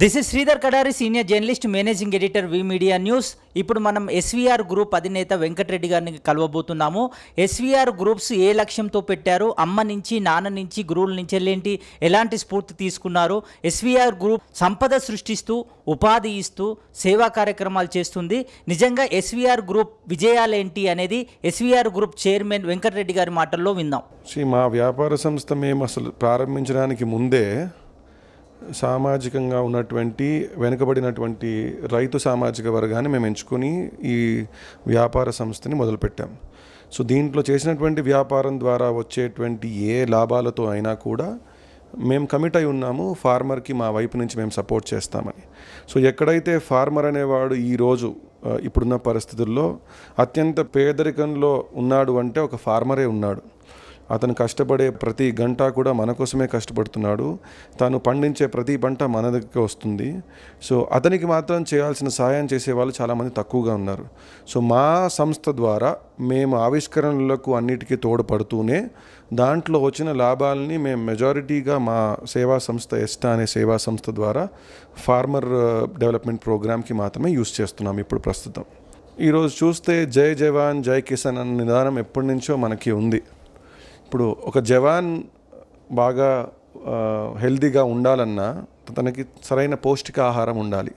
this is Sridhar Kadari senior journalist managing editor V media news ఇప్పుడు మనం SVR group అధినేత వెంకటరెడ్డి గారిని కలవబోతున్నాము ఎస్వీఆర్ గ్రూప్స్ ఏ లక్ష్యంతో పెట్టారు అమ్మ నుంచి నాన్న నుంచి గురువుల నుంచి ఏంటి ఎలాంటి స్ఫూర్తి తీసుకున్నారు ఎస్వీఆర్ గ్రూప్ సంపద సృష్టిస్తూ ఉపాధి ఇస్తూ సేవా కార్యక్రమాలు చేస్తుంది నిజంగా ఎస్వీఆర్ గ్రూప్ విజయాలేంటి అనేది ఎస్వీఆర్ గ్రూప్ చైర్మన్ వెంకటరెడ్డి గారి మాటల్లో విందాం మా వ్యాపార సంస్థ మేము అసలు ప్రారంభించడానికి ముందే సామాజికంగా ఉన్నటువంటి వెనుకబడినటువంటి రైతు సామాజిక వర్గాన్ని మేము ఎంచుకుని ఈ వ్యాపార సంస్థని మొదలుపెట్టాం సో దీంట్లో చేసినటువంటి వ్యాపారం ద్వారా వచ్చేటువంటి ఏ లాభాలతో అయినా కూడా మేము కమిట్ అయి ఉన్నాము ఫార్మర్కి మా వైపు నుంచి మేము సపోర్ట్ చేస్తామని సో ఎక్కడైతే ఫార్మర్ అనేవాడు ఈరోజు ఇప్పుడున్న పరిస్థితుల్లో అత్యంత పేదరికంలో ఉన్నాడు అంటే ఒక ఫార్మరే ఉన్నాడు అతను కష్టపడే ప్రతి గంట కూడా మన కోసమే కష్టపడుతున్నాడు తాను పండించే ప్రతి పంట మన దగ్గరికి వస్తుంది సో అతనికి మాత్రం చేయాల్సిన సహాయం చేసే వాళ్ళు చాలామంది తక్కువగా ఉన్నారు సో మా సంస్థ ద్వారా మేము ఆవిష్కరణలకు అన్నిటికీ తోడ్పడుతూనే దాంట్లో వచ్చిన లాభాలని మేము మెజారిటీగా మా సేవా సంస్థ ఎస్టా అనే సేవా సంస్థ ద్వారా ఫార్మర్ uh, డెవలప్మెంట్ ప్రోగ్రామ్కి మాత్రమే యూస్ చేస్తున్నాం ఇప్పుడు ప్రస్తుతం ఈరోజు చూస్తే జై జవాన్ జై కిసాన్ అనే నిదానం ఎప్పటి నుంచో మనకి ఉంది ఇప్పుడు ఒక జవాన్ బాగా హెల్దీగా ఉండాలన్నా తనకి సరైన పౌష్టిక ఆహారం ఉండాలి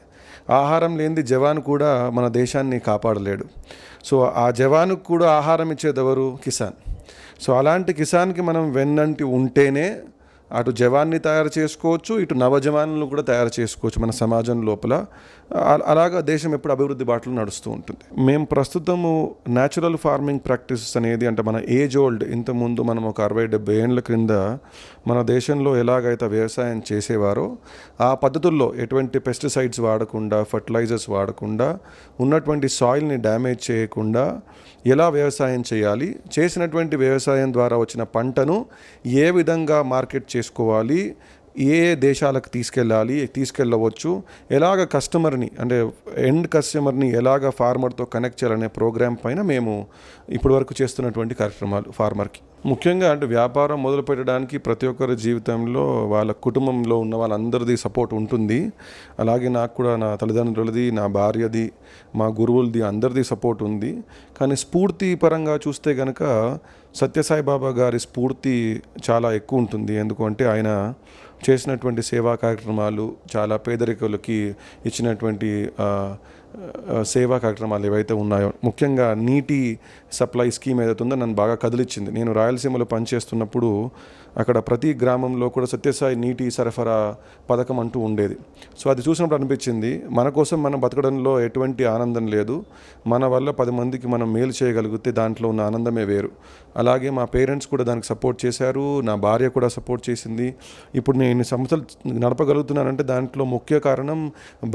ఆహారం లేనిది జవాన్ కూడా మన దేశాన్ని కాపాడలేడు సో ఆ జవాన్కు కూడా ఆహారం ఇచ్చేదెవరు కిసాన్ సో అలాంటి కిసాన్కి మనం వెన్నంటి ఉంటేనే అటు జవాన్ని తయారు చేసుకోవచ్చు ఇటు నవజవాన్లు కూడా తయారు చేసుకోవచ్చు మన సమాజం లోపల అలాగా దేశం ఎప్పుడు అభివృద్ధి బాటలు నడుస్తూ ఉంటుంది మేము ప్రస్తుతము న్యాచురల్ ఫార్మింగ్ ప్రాక్టీసెస్ అనేది అంటే మన ఏజ్ ఓల్డ్ ఇంతకుముందు మనం ఒక అరవై డెబ్బై ఏండ్ల క్రింద మన దేశంలో ఎలాగైతే వ్యవసాయం చేసేవారో ఆ పద్ధతుల్లో ఎటువంటి పెస్టిసైడ్స్ వాడకుండా ఫర్టిలైజర్స్ వాడకుండా ఉన్నటువంటి సాయిల్ని డ్యామేజ్ చేయకుండా ఎలా వ్యవసాయం చేయాలి చేసినటువంటి వ్యవసాయం ద్వారా వచ్చిన పంటను ఏ విధంగా మార్కెట్ చేసుకోవాలి ఏ దేశాలకు తీసుకెళ్ళాలి తీసుకెళ్ళవచ్చు ఎలాగ కస్టమర్ని అంటే ఎండ్ కస్టమర్ని ఎలాగ ఫార్మర్తో కనెక్ట్ చేయాలనే ప్రోగ్రామ్ పైన మేము ఇప్పటివరకు చేస్తున్నటువంటి కార్యక్రమాలు ఫార్మర్కి ముఖ్యంగా అంటే వ్యాపారం మొదలు పెట్టడానికి ప్రతి ఒక్కరి జీవితంలో వాళ్ళ కుటుంబంలో ఉన్న వాళ్ళందరిది సపోర్ట్ ఉంటుంది అలాగే నాకు కూడా నా తల్లిదండ్రులది నా భార్యది మా గురువులది అందరిది సపోర్ట్ ఉంది కానీ స్ఫూర్తి పరంగా చూస్తే కనుక సత్యసాయిబాబా గారి స్ఫూర్తి చాలా ఎక్కువ ఉంటుంది ఎందుకంటే ఆయన చేసినటువంటి సేవా కార్యక్రమాలు చాలా పేదరికులకి ఇచ్చినటువంటి సేవా కార్యక్రమాలు ఏవైతే ఉన్నాయో ముఖ్యంగా నీటి సప్లై స్కీమ్ ఏదైతే ఉందో నన్ను బాగా కదిలిచ్చింది నేను రాయలసీమలో పనిచేస్తున్నప్పుడు అక్కడ ప్రతి గ్రామంలో కూడా సత్యసాయి నీటి సరఫరా పథకం అంటూ ఉండేది సో అది చూసినప్పుడు అనిపించింది మన కోసం మనం బతకడంలో ఎటువంటి ఆనందం లేదు మన వల్ల పది మందికి మనం మేలు చేయగలిగితే దాంట్లో ఉన్న ఆనందమే వేరు అలాగే మా పేరెంట్స్ కూడా దానికి సపోర్ట్ చేశారు నా భార్య కూడా సపోర్ట్ చేసింది ఇప్పుడు నేను సంస్థలు నడపగలుగుతున్నానంటే దాంట్లో ముఖ్య కారణం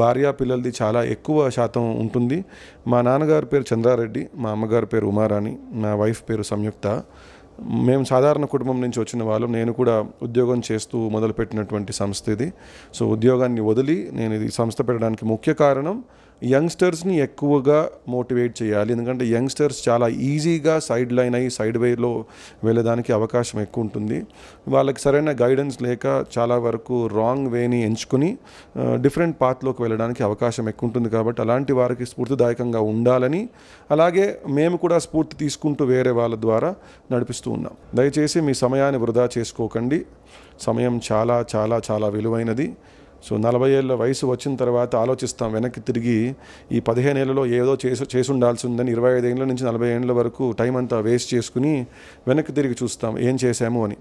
భార్య పిల్లలది చాలా ఎక్కువ శాతం శాతం ఉంటుంది మా నాన్నగారి పేరు చంద్రారెడ్డి మా అమ్మగారి పేరు ఉమారాణి నా వైఫ్ పేరు సంయుక్త మేము సాధారణ కుటుంబం నుంచి వచ్చిన వాళ్ళు నేను కూడా ఉద్యోగం చేస్తూ మొదలుపెట్టినటువంటి సంస్థ ఇది సో ఉద్యోగాన్ని వదిలి నేను ఇది సంస్థ పెట్టడానికి ముఖ్య కారణం యంగ్స్టర్స్ని ఎక్కువగా మోటివేట్ చేయాలి ఎందుకంటే యంగ్స్టర్స్ చాలా ఈజీగా సైడ్ లైన్ అయ్యి సైడ్ వేలో వెళ్ళడానికి అవకాశం ఎక్కువ ఉంటుంది వాళ్ళకి సరైన గైడెన్స్ లేక చాలా వరకు రాంగ్ వేని ఎంచుకుని డిఫరెంట్ పాత్లోకి వెళ్ళడానికి అవకాశం ఎక్కువ ఉంటుంది కాబట్టి అలాంటి వారికి స్ఫూర్తిదాయకంగా ఉండాలని అలాగే మేము కూడా స్ఫూర్తి తీసుకుంటూ వేరే వాళ్ళ ద్వారా నడిపిస్తూ ఉన్నాం దయచేసి మీ సమయాన్ని వృధా చేసుకోకండి సమయం చాలా చాలా చాలా విలువైనది సో నలభై ఏళ్ళ వయసు వచ్చిన తర్వాత ఆలోచిస్తాం వెనక్కి తిరిగి ఈ పదిహేను ఏళ్ళలో ఏదో చేసి ఉండాల్సి ఉందని ఇరవై ఐదు ఏళ్ళ నుంచి నలభై ఏళ్ళ వరకు టైం అంతా వేస్ట్ చేసుకుని వెనక్కి తిరిగి చూస్తాం ఏం చేశాము అని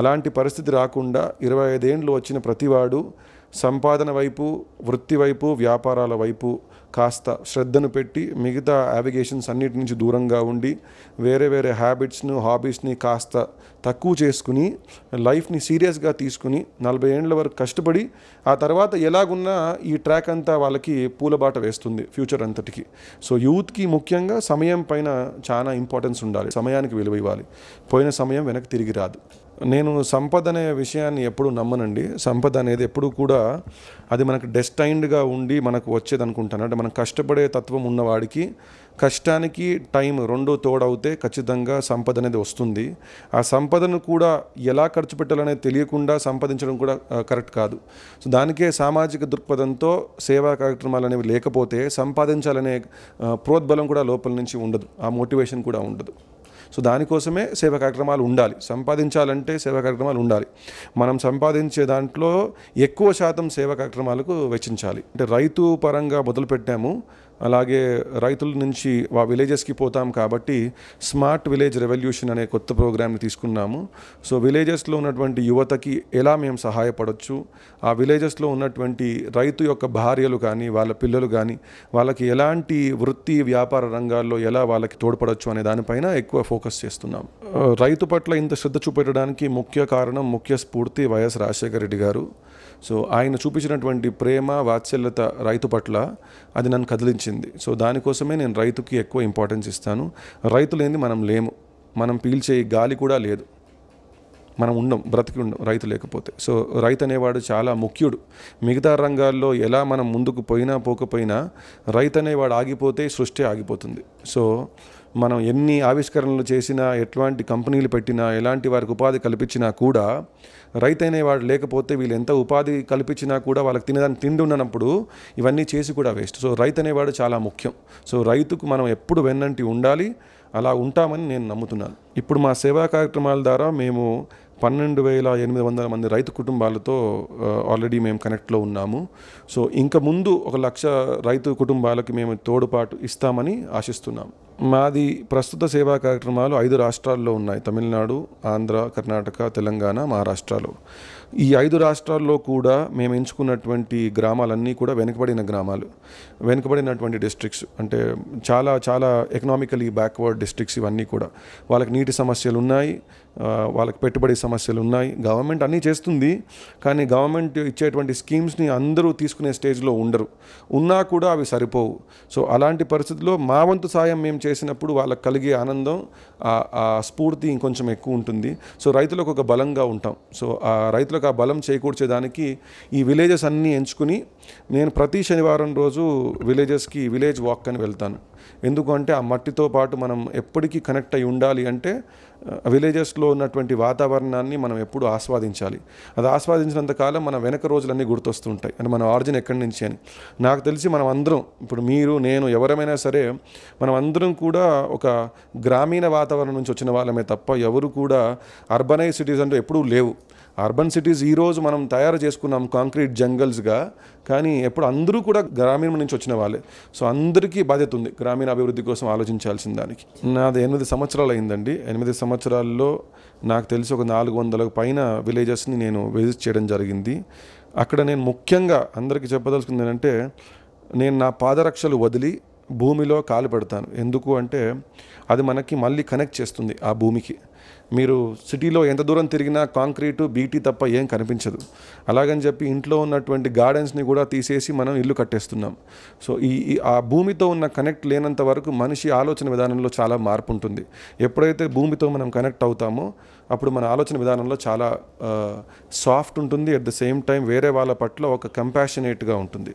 అలాంటి పరిస్థితి రాకుండా ఇరవై ఐదేండ్లు వచ్చిన ప్రతివాడు సంపాదన వైపు వృత్తి వైపు వ్యాపారాల వైపు కాస్త శ్రద్ధను పెట్టి మిగతా యావిగేషన్స్ అన్నిటి నుంచి దూరంగా ఉండి వేరే వేరే హ్యాబిట్స్ను హాబీస్ని కాస్త తక్కువ చేసుకుని లైఫ్ని సీరియస్గా తీసుకుని నలభై ఏళ్ళ వరకు కష్టపడి ఆ తర్వాత ఎలాగున్నా ఈ ట్రాక్ అంతా వాళ్ళకి పూలబాట వేస్తుంది ఫ్యూచర్ అంతటికి సో యూత్కి ముఖ్యంగా సమయం పైన చాలా ఇంపార్టెన్స్ ఉండాలి సమయానికి విలువ ఇవ్వాలి పోయిన సమయం వెనక్కి తిరిగి రాదు నేను సంపద అనే విషయాన్ని ఎప్పుడు నమ్మనండి సంపద అనేది ఎప్పుడు కూడా అది మనకు డెస్టైన్డ్గా ఉండి మనకు వచ్చేది అనుకుంటాను అంటే మనం కష్టపడే తత్వం ఉన్నవాడికి కష్టానికి టైం రెండు తోడవుతే ఖచ్చితంగా సంపద అనేది వస్తుంది ఆ సంపదను కూడా ఎలా ఖర్చు పెట్టాలనేది తెలియకుండా సంపాదించడం కూడా కరెక్ట్ కాదు సో దానికే సామాజిక దృక్పథంతో సేవా కార్యక్రమాలు అనేవి లేకపోతే సంపాదించాలనే ప్రోద్బలం కూడా లోపల నుంచి ఉండదు ఆ మోటివేషన్ కూడా ఉండదు సో దానికోసమే సేవా కార్యక్రమాలు ఉండాలి సంపాదించాలంటే సేవా కార్యక్రమాలు ఉండాలి మనం సంపాదించే దాంట్లో ఎక్కువ శాతం సేవా కార్యక్రమాలకు వెచ్చించాలి అంటే రైతు పరంగా మొదలుపెట్టాము అలాగే రైతుల నుంచి ఆ విలేజెస్కి పోతాం కాబట్టి స్మార్ట్ విలేజ్ రెవల్యూషన్ అనే కొత్త ప్రోగ్రామ్ని తీసుకున్నాము సో విలేజెస్లో ఉన్నటువంటి యువతకి ఎలా మేము సహాయపడవచ్చు ఆ విలేజెస్లో ఉన్నటువంటి రైతు యొక్క భార్యలు కానీ వాళ్ళ పిల్లలు కానీ వాళ్ళకి ఎలాంటి వృత్తి వ్యాపార రంగాల్లో ఎలా వాళ్ళకి తోడ్పడవచ్చు అనే దానిపైన ఎక్కువ ఫోకస్ చేస్తున్నాము రైతు పట్ల ఇంత శ్రద్ధ చూపెట్టడానికి ముఖ్య కారణం ముఖ్య స్ఫూర్తి వైఎస్ రాజశేఖర రెడ్డి గారు సో ఆయన చూపించినటువంటి ప్రేమ వాత్సల్యత రైతు పట్ల అది నన్ను కదిలించింది సో దానికోసమే నేను రైతుకి ఎక్కువ ఇంపార్టెన్స్ ఇస్తాను రైతు లేని మనం లేము మనం పీల్చే గాలి కూడా లేదు మనం ఉండం బ్రతికి ఉండం రైతు లేకపోతే సో రైతు అనేవాడు చాలా ముఖ్యుడు మిగతా రంగాల్లో ఎలా మనం ముందుకు పోయినా పోకపోయినా రైతు అనేవాడు ఆగిపోతే సృష్టి ఆగిపోతుంది సో మనం ఎన్ని ఆవిష్కరణలు చేసినా ఎట్లాంటి కంపెనీలు పెట్టినా ఎలాంటి వారికి ఉపాధి కల్పించినా కూడా రైతు అనేవాడు లేకపోతే వీళ్ళు ఎంత ఉపాధి కల్పించినా కూడా వాళ్ళకి తినేదాన్ని తిండి ఉన్నప్పుడు ఇవన్నీ చేసి కూడా వేస్ట్ సో రైతు అనేవాడు చాలా ముఖ్యం సో రైతుకు మనం ఎప్పుడు వెన్నంటి ఉండాలి అలా ఉంటామని నేను నమ్ముతున్నాను ఇప్పుడు మా సేవా కార్యక్రమాల ద్వారా మేము పన్నెండు వేల ఎనిమిది వందల మంది రైతు కుటుంబాలతో ఆల్రెడీ మేము కనెక్ట్లో ఉన్నాము సో ఇంకా ముందు ఒక లక్ష రైతు కుటుంబాలకి మేము తోడుపాటు ఇస్తామని ఆశిస్తున్నాము మాది ప్రస్తుత సేవా కార్యక్రమాలు ఐదు రాష్ట్రాల్లో ఉన్నాయి తమిళనాడు ఆంధ్ర కర్ణాటక తెలంగాణ మహారాష్ట్రలో ఈ ఐదు రాష్ట్రాల్లో కూడా మేము ఎంచుకున్నటువంటి గ్రామాలన్నీ కూడా వెనుకబడిన గ్రామాలు వెనుకబడినటువంటి డిస్ట్రిక్ట్స్ అంటే చాలా చాలా ఎకనామికలీ బ్యాక్వర్డ్ డిస్ట్రిక్ట్స్ ఇవన్నీ కూడా వాళ్ళకి నీటి సమస్యలు ఉన్నాయి వాళ్ళకి పెట్టుబడి సమస్యలు ఉన్నాయి గవర్నమెంట్ అన్నీ చేస్తుంది కానీ గవర్నమెంట్ ఇచ్చేటువంటి స్కీమ్స్ని అందరూ తీసుకునే స్టేజ్లో ఉండరు ఉన్నా కూడా అవి సరిపోవు సో అలాంటి పరిస్థితుల్లో మా వంతు సాయం మేము చేసినప్పుడు వాళ్ళకి కలిగే ఆనందం ఆ స్ఫూర్తి ఇంకొంచెం ఎక్కువ ఉంటుంది సో రైతులకు ఒక బలంగా ఉంటాం సో ఆ రైతులకు ఆ బలం చేకూర్చేదానికి ఈ విలేజెస్ అన్నీ ఎంచుకుని నేను ప్రతి శనివారం రోజు విలేజెస్కి విలేజ్ వాక్ అని వెళ్తాను ఎందుకంటే ఆ మట్టితో పాటు మనం ఎప్పటికీ కనెక్ట్ అయి ఉండాలి అంటే విలేజెస్లో భవిష్యత్తులో ఉన్నటువంటి వాతావరణాన్ని మనం ఎప్పుడు ఆస్వాదించాలి అది ఆస్వాదించినంతకాలం మన వెనక రోజులన్నీ గుర్తొస్తుంటాయి అంటే మన ఆర్జిన్ ఎక్కడి నుంచి అని నాకు తెలిసి మనం అందరం ఇప్పుడు మీరు నేను ఎవరమైనా సరే మనం అందరం కూడా ఒక గ్రామీణ వాతావరణం నుంచి వచ్చిన వాళ్ళమే తప్ప ఎవరు కూడా అర్బనైజ్ సిటీస్ అంటూ ఎప్పుడూ లేవు అర్బన్ సిటీస్ ఈరోజు మనం తయారు చేసుకున్నాం కాంక్రీట్ జంగల్స్గా కానీ ఎప్పుడు అందరూ కూడా గ్రామీణ నుంచి వచ్చిన వాళ్ళే సో అందరికీ బాధ్యత ఉంది గ్రామీణ అభివృద్ధి కోసం ఆలోచించాల్సిన దానికి నాది ఎనిమిది సంవత్సరాలు అయిందండి ఎనిమిది సంవత్సరాల్లో నాకు తెలిసి ఒక నాలుగు వందల పైన విలేజెస్ని నేను విజిట్ చేయడం జరిగింది అక్కడ నేను ముఖ్యంగా అందరికీ చెప్పదలుచుకుంది ఏంటంటే నేను నా పాదరక్షలు వదిలి భూమిలో కాలు పెడతాను ఎందుకు అంటే అది మనకి మళ్ళీ కనెక్ట్ చేస్తుంది ఆ భూమికి మీరు సిటీలో ఎంత దూరం తిరిగినా కాంక్రీటు బీటీ తప్ప ఏం కనిపించదు అలాగని చెప్పి ఇంట్లో ఉన్నటువంటి గార్డెన్స్ని కూడా తీసేసి మనం ఇల్లు కట్టేస్తున్నాం సో ఈ ఆ భూమితో ఉన్న కనెక్ట్ లేనంత వరకు మనిషి ఆలోచన విధానంలో చాలా మార్పు ఉంటుంది ఎప్పుడైతే భూమితో మనం కనెక్ట్ అవుతామో అప్పుడు మన ఆలోచన విధానంలో చాలా సాఫ్ట్ ఉంటుంది అట్ ద సేమ్ టైం వేరే వాళ్ళ పట్ల ఒక కంపాషనేట్గా ఉంటుంది